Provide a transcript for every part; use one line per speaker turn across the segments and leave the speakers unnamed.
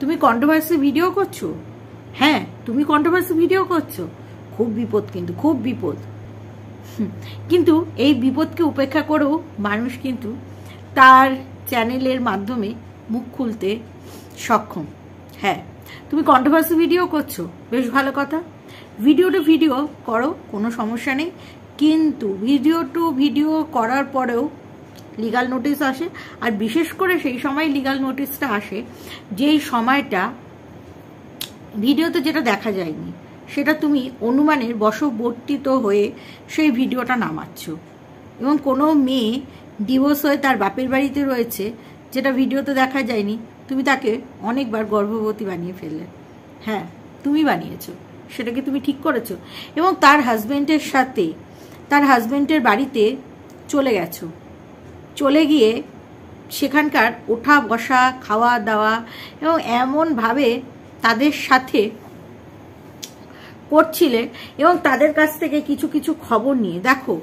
তুমি controversy video করছো হ্যাঁ তুমি কন্ট্রোভার্সি ভিডিও করছো খুব বিপদ কিন্তু খুব বিপদ কিন্তু এই বিপদকে উপেক্ষা করেও মানুষ কিন্তু তার চ্যানেলের মাধ্যমে মুখ খুলতে সক্ষম হ্যাঁ তুমি কন্ট্রোভার্সি ভিডিও করছো বেশ ভালো কথা ভিডিও টু ভিডিও করো কোনো সমস্যা নেই কিন্তু ভিডিও টু ভিডিও করার পরেও লিগাল নোটিস আসে আর বিশেষ করে সেই সময় লিগাল নোটিসটা আসে যেই সময়টা ভিডিওতে যেটা দেখা যায়নি সেটা তুমি অনুমানের বশবর্তিত হয়ে সেই ভিডিওটা নামাচ্ছ এবং কোনো মেয়ে ডিভোর্স হয়ে তার বাপের বাড়িতে রয়েছে যেটা ভিডিওতে দেখা যায়নি তুমি তাকে অনেকবার গর্ভবতী বানিয়ে ফেললে হ্যাঁ তুমি বানিয়েছ সেটাকে তুমি ঠিক করেছো এবং তার হাজব্যান্ডের সাথে তার হাজব্যান্ডের বাড়িতে চলে গেছো চলে গিয়ে সেখানকার ওঠা বসা খাওয়া দাওয়া এবং এমনভাবে তাদের সাথে করছিলে এবং তাদের কাছ থেকে কিছু কিছু খবর নিয়ে দেখো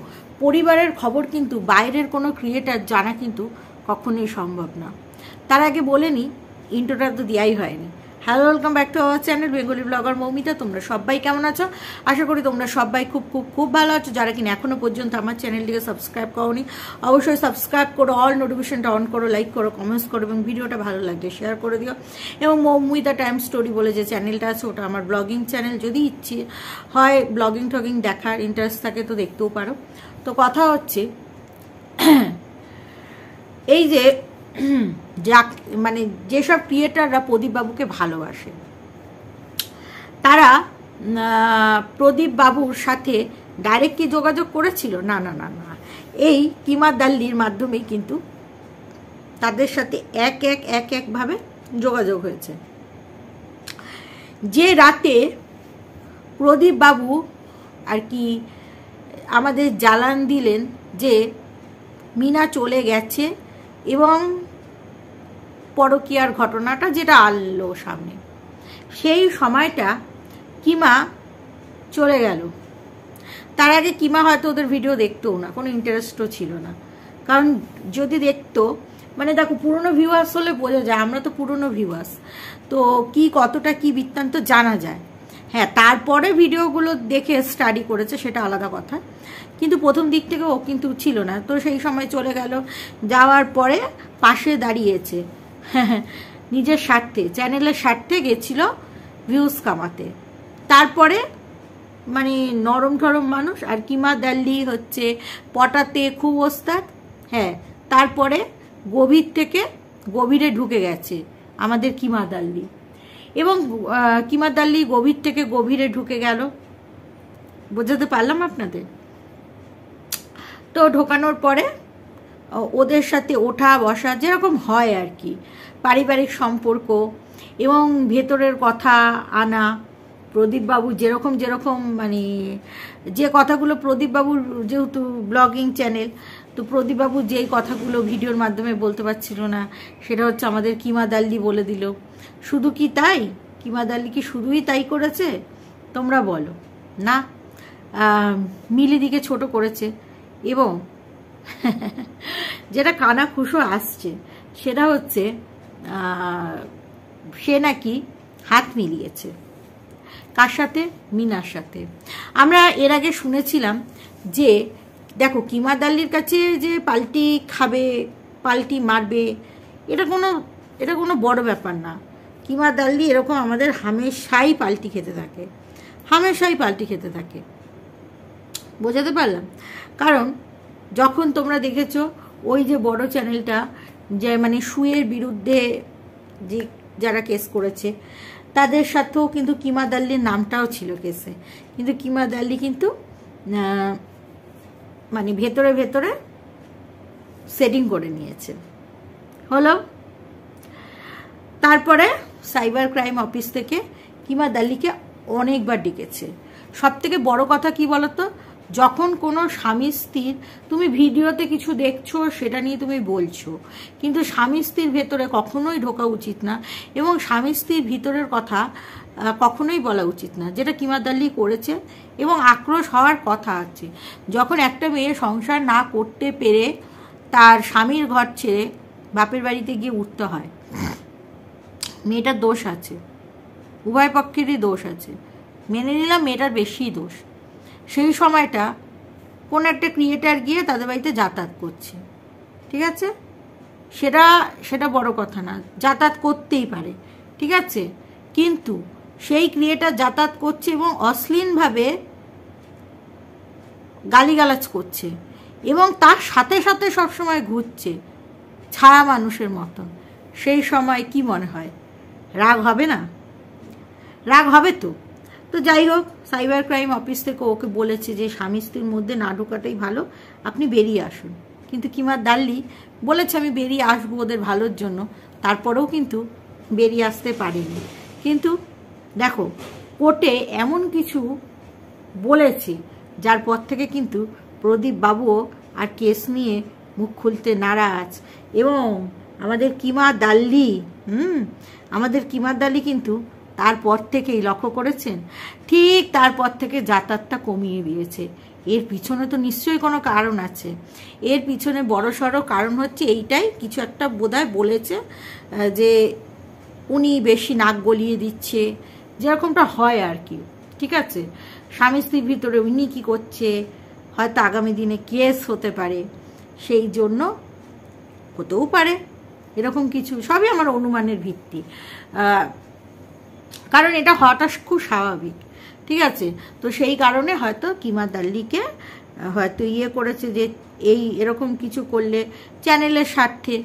পরিবারের খবর কিন্তু বাইরের কোনো ক্রিয়েটার জানা কিন্তু কখনোই সম্ভব না তার আগে বলে ইন্টোটা তো দেওয়াই হয়নি hello welcome back to our channel Bengali blogger Moumita তোমরা সবাই কেমন আছো আশা করি তোমরা সবাই খুব খুব খুব ভালো আছো যারা কিনা এখনও পর্যন্ত আমার চ্যানেলটিকে সাবস্ক্রাইব করোনি অবশ্যই সাবস্ক্রাইব করো অল নোটিফিকেশনটা অন করো লাইক করো কমেন্টস করো এবং ভিডিওটা ভালো লাগলে শেয়ার করে দিও এবং মৌমিতা টাইম স্টোরি বলে যে চ্যানেলটা আছে ওটা আমার ব্লগিং চ্যানেল যদি ইচ্ছে হয় ব্লগিং টগিং দেখার ইন্টারেস্ট থাকে তো দেখতেও পারো তো কথা হচ্ছে এই যে যা মানে যেসব ক্রিয়েটাররা প্রদীপবাবুকে ভালোবাসে তারা প্রদীপ বাবুর সাথে ডাইরেক্ট কি যোগাযোগ করেছিল না না না না এই কিমা দাল্লির মাধ্যমেই কিন্তু তাদের সাথে এক এক এক একভাবে যোগাযোগ হয়েছে যে রাতে প্রদীপ বাবু আর কি আমাদের জ্বালান দিলেন যে মিনা চলে গেছে এবং পরকীয়ার ঘটনাটা যেটা আনলো সামনে সেই সময়টা কিমা চলে গেল তার আগে কিমা হয়তো ওদের ভিডিও দেখতোও না কোনো ইন্টারেস্টও ছিল না কারণ যদি দেখতো মানে দেখো পুরনো ভিউয়ার্স হলে বোঝা যায় আমরা তো পুরনো ভিউয়ার্স তো কি কতটা কি বৃত্তান্ত জানা যায় হ্যাঁ তারপরে ভিডিওগুলো দেখে স্টাডি করেছে সেটা আলাদা কথা কিন্তু প্রথম দিক থেকে ও কিন্তু ছিল না তো সেই সময় চলে গেল যাওয়ার পরে পাশে দাঁড়িয়েছে হ্যাঁ, হ্যাঁ, নিজের স্বার্থে চ্যানেলের স্বার্থে গেছিল ভিউজ কামাতে তারপরে মানে নরম ঠরম মানুষ আর কিমা দাল্লি হচ্ছে পটাতে খুব ওস্তাদ হ্যাঁ তারপরে গভীর থেকে গভীরে ঢুকে গেছে আমাদের কিমা দাল্লি এবং কিমাদাল্লি গভীর থেকে গভীরে ঢুকে গেল বোঝাতে পারলাম আপনাদের তো ঢোকানোর পরে ওদের সাথে ওঠা বসা যেরকম হয় আর কি পারিবারিক সম্পর্ক এবং ভেতরের কথা আনা প্রদীপবাবু যেরকম যেরকম মানে যে কথাগুলো প্রদীপবাবুর যেহেতু ব্লগিং চ্যানেল তো প্রদীপবাবু যেই কথাগুলো ভিডিওর মাধ্যমে বলতে পারছিল না সেটা হচ্ছে আমাদের কিমা দাল্লি বলে দিল শুধু কি তাই কিমাদালি কি শুধুই তাই করেছে তোমরা বলো না মিলিদিকে ছোট করেছে এবং যেটা কানা খুশো আসছে সেটা হচ্ছে সে নাকি হাত মিলিয়েছে কার সাথে মিনার সাথে আমরা এর আগে শুনেছিলাম যে দেখো আলির কাছে যে পাল্টি খাবে পাল্টি মারবে এটা কোনো এটা কোনো বড় ব্যাপার না কিমা দাল্লি এরকম আমাদের হামেশাই পাল্টি খেতে থাকে হামেশাই পাল্টি খেতে থাকে বোঝাতে পারলাম কারণ যখন তোমরা দেখেছ ওই যে বড় চ্যানেলটা যে মানে সুয়ের বিরুদ্ধে যে যারা কেস করেছে তাদের সাথেও কিন্তু কিমা দাল্লির নামটাও ছিল কেসে কিন্তু কিমা দাল্লি কিন্তু মানে ভেতরে ভেতরে সেটিং করে নিয়েছে হলো তারপরে সাইবার ক্রাইম অফিস থেকে কিমা দালিকে অনেকবার ডেকেছে সব থেকে বড় কথা কি বলতো যখন কোনো স্বামী স্ত্রীর তুমি ভিডিওতে কিছু দেখছো সেটা নিয়ে তুমি বলছো কিন্তু স্বামী স্ত্রীর ভেতরে কখনোই ঢোকা উচিত না এবং স্বামী স্ত্রীর ভিতরের কথা কখনোই বলা উচিত না যেটা কিমাদাল্লি করেছে এবং আক্রোশ হওয়ার কথা আছে যখন একটা মেয়ে সংসার না করতে পেরে তার স্বামীর ঘর ছেড়ে বাপের বাড়িতে গিয়ে উঠতে হয় মেয়েটার দোষ আছে উভয় পক্ষেরই দোষ আছে মেনে নিলাম মেয়েটার বেশিই দোষ সেই সময়টা কোনো একটা ক্রিয়েটার গিয়ে তাদের বাড়িতে যাতায়াত করছে ঠিক আছে সেটা সেটা বড় কথা না যাতায়াত করতেই পারে ঠিক আছে কিন্তু সেই ক্রিয়েটার যাতায়াত করছে এবং অশ্লীলভাবে গালিগালাজ করছে এবং তার সাথে সাথে সবসময় ঘুরছে ছায়া মানুষের মতন সেই সময় কি মনে হয় রাগ হবে না রাগ হবে তো তো যাই হোক সাইবার ক্রাইম অফিস থেকে ওকে বলেছে যে স্বামী স্ত্রীর মধ্যে না ঢোকাটাই ভালো আপনি বেরিয়ে আসুন কিন্তু কিমার দাল্লি বলেছে আমি বেরিয়ে আসবো ওদের ভালোর জন্য তারপরেও কিন্তু বেরিয়ে আসতে পারেনি কিন্তু দেখো কোর্টে এমন কিছু বলেছে যার পর থেকে কিন্তু প্রদীপ বাবুও আর কেস নিয়ে মুখ খুলতে নারাজ এবং আমাদের কিমা দাল্লি হুম আমাদের কিমারদালি কিন্তু তারপর থেকেই লক্ষ্য করেছেন ঠিক তারপর থেকে যাতায়াতটা কমিয়ে দিয়েছে এর পিছনে তো নিশ্চয়ই কোনো কারণ আছে এর পিছনে বড়সড় কারণ হচ্ছে এইটাই কিছু একটা বোধহয় বলেছে যে উনি বেশি নাক গলিয়ে দিচ্ছে যেরকমটা হয় আর কি ঠিক আছে স্বামী স্ত্রীর ভিতরে উনি কী করছে হয়তো আগামী দিনে কেস হতে পারে সেই জন্য হতেও পারে এরকম কিছু সবই আমার অনুমানের ভিত্তি কারণ এটা হতাশ খুব স্বাভাবিক ঠিক আছে তো সেই কারণে হয়তো কিমা দাল্লিকে হয়তো ইয়ে করেছে যে এই এরকম কিছু করলে চ্যানেলের স্বার্থে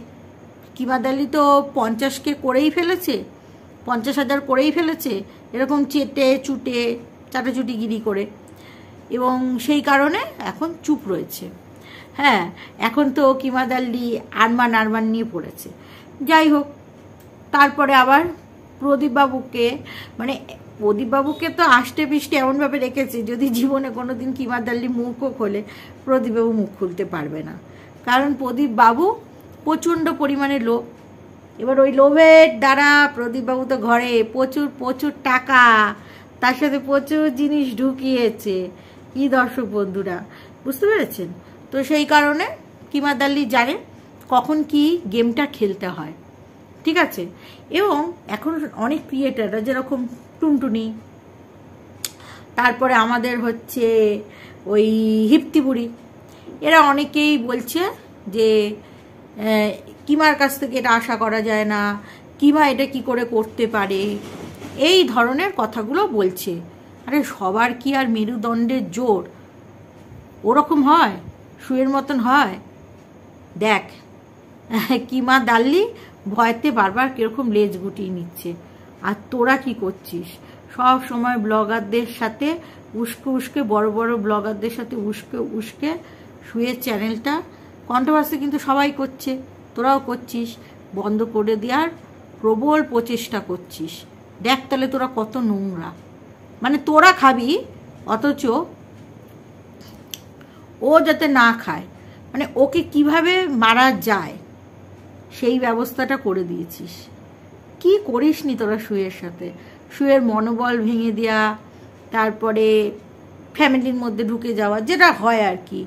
কিমা দাল্লি তো পঞ্চাশকে করেই ফেলেছে পঞ্চাশ হাজার করেই ফেলেছে এরকম চেটে চুটে চাটাচুটিগিরি করে এবং সেই কারণে এখন চুপ রয়েছে হ্যাঁ এখন তো কিমাদাল্লি আরমান আরমান নিয়ে পড়েছে যাই হোক তারপরে আবার প্রদীপবাবুকে মানে প্রদীপবাবুকে তো আষ্টে পিষ্টে এমনভাবে রেখেছে যদি জীবনে কোনো দিন কিমাদাল্লি মুখও খোলে প্রদীপবাবু মুখ খুলতে পারবে না কারণ প্রদীপবাবু প্রচণ্ড পরিমাণে লোভ এবার ওই লোভের দ্বারা প্রদীপবাবু তো ঘরে প্রচুর প্রচুর টাকা তার সাথে প্রচুর জিনিস ঢুকিয়েছে কি দর্শক বন্ধুরা বুঝতে পেরেছেন তো সেই কারণে কিমা দাল্লি জানে কখন কি গেমটা খেলতে হয় ঠিক আছে এবং এখন অনেক ক্রিয়েটাররা যেরকম টুনটুনি তারপরে আমাদের হচ্ছে ওই হিপ্তিপুরি এরা অনেকেই বলছে যে কিমার কাছ থেকে এটা আশা করা যায় না কিমা এটা কি করে করতে পারে এই ধরনের কথাগুলো বলছে আরে সবার কি আর মেরুদণ্ডের জোর ওরকম হয় শুয়ের মতন হয় দেখ মা ডাললি ভয়তে বারবার কীরকম লেজ গুটিয়ে নিচ্ছে আর তোরা কি করছিস সব সময় ব্লগারদের সাথে উস্কে উস্কে বড় বড় ব্লগারদের সাথে উস্কে উস্কে শুয়ে চ্যানেলটা কন্ট্রোভার্সি কিন্তু সবাই করছে তোরাও করছিস বন্ধ করে দেওয়ার প্রবল প্রচেষ্টা করছিস দেখ তাহলে তোরা কত নোংরা মানে তোরা খাবি অথচ ও যাতে না খায় মানে ওকে কিভাবে মারা যায় সেই ব্যবস্থাটা করে দিয়েছিস কি করিস নি তোরা শুয়ের সাথে শুয়ের মনোবল ভেঙে দেওয়া তারপরে ফ্যামিলির মধ্যে ঢুকে যাওয়া যেটা হয় আর কি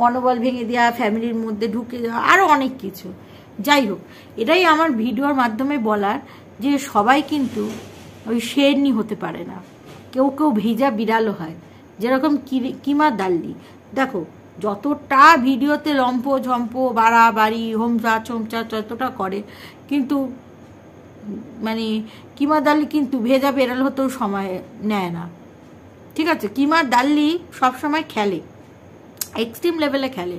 মনোবল ভেঙে দেওয়া ফ্যামিলির মধ্যে ঢুকে যাওয়া আরও অনেক কিছু যাই হোক এটাই আমার ভিডিওর মাধ্যমে বলার যে সবাই কিন্তু ওই শেরনি হতে পারে না কেউ কেউ ভেজা বিড়ালও হয় যেরকম কিমা দাল্লি দেখো যতটা ভিডিওতে লম্প ঝম্প বাড়াবাড়ি হোমচা চমচা যতটা করে কিন্তু মানে কিমা দাল্লি কিন্তু ভেজা বেড়াল হতেও সময় নেয় না ঠিক আছে কিমা দাল্লি সবসময় খেলে এক্সট্রিম লেভেলে খেলে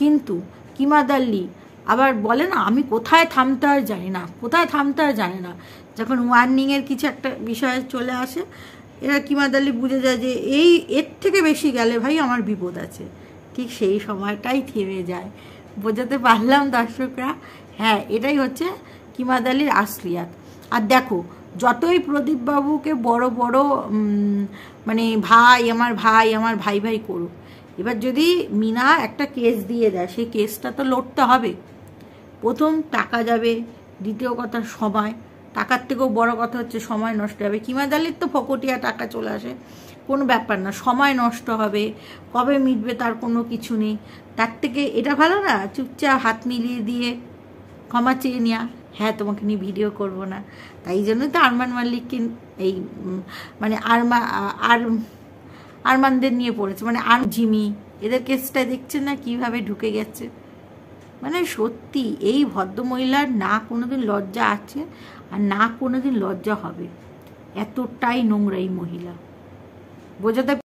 কিন্তু কিমা দাল্লি আবার বলে না আমি কোথায় থামতে আর জানি না কোথায় থামতে আর জানি না যখন ওয়ার্নিংয়ের কিছু একটা বিষয় চলে আসে এরা মাদালি বুঝে যায় যে এই এর থেকে বেশি গেলে ভাই আমার বিপদ আছে ঠিক সেই সময়টাই থেমে যায় বোঝাতে পারলাম দর্শকরা হ্যাঁ এটাই হচ্ছে কিমাদালির আশ্রিয়াত আর দেখো যতই প্রদীপবাবুকে বড় বড় মানে ভাই আমার ভাই আমার ভাই ভাই করুক এবার যদি মিনা একটা কেস দিয়ে দেয় সেই কেসটা তো লড়তে হবে প্রথম টাকা যাবে দ্বিতীয় কথা সময় টাকার থেকেও বড় কথা হচ্ছে সময় নষ্ট হবে কিমাদালির তো ফকটিয়া টাকা চলে আসে কোনো ব্যাপার না সময় নষ্ট হবে কবে মিটবে তার কোনো কিছু নেই তার থেকে এটা ভালো না চুপচাপ হাত মিলিয়ে দিয়ে ক্ষমা চেয়ে নেওয়া হ্যাঁ তোমাকে নিয়ে ভিডিও করব না তাই জন্যই তো আরমান মাল্লিককে এই মানে আরমা আর আরমানদের নিয়ে পড়েছে মানে আর জিমি এদের কেসটা দেখছে না কিভাবে ঢুকে গেছে মানে সত্যি এই ভদ্রমহিলার না কোনোদিন লজ্জা আছে আর না কোনোদিন লজ্জা হবে এতটাই নোংরা এই মহিলা বোঝাতে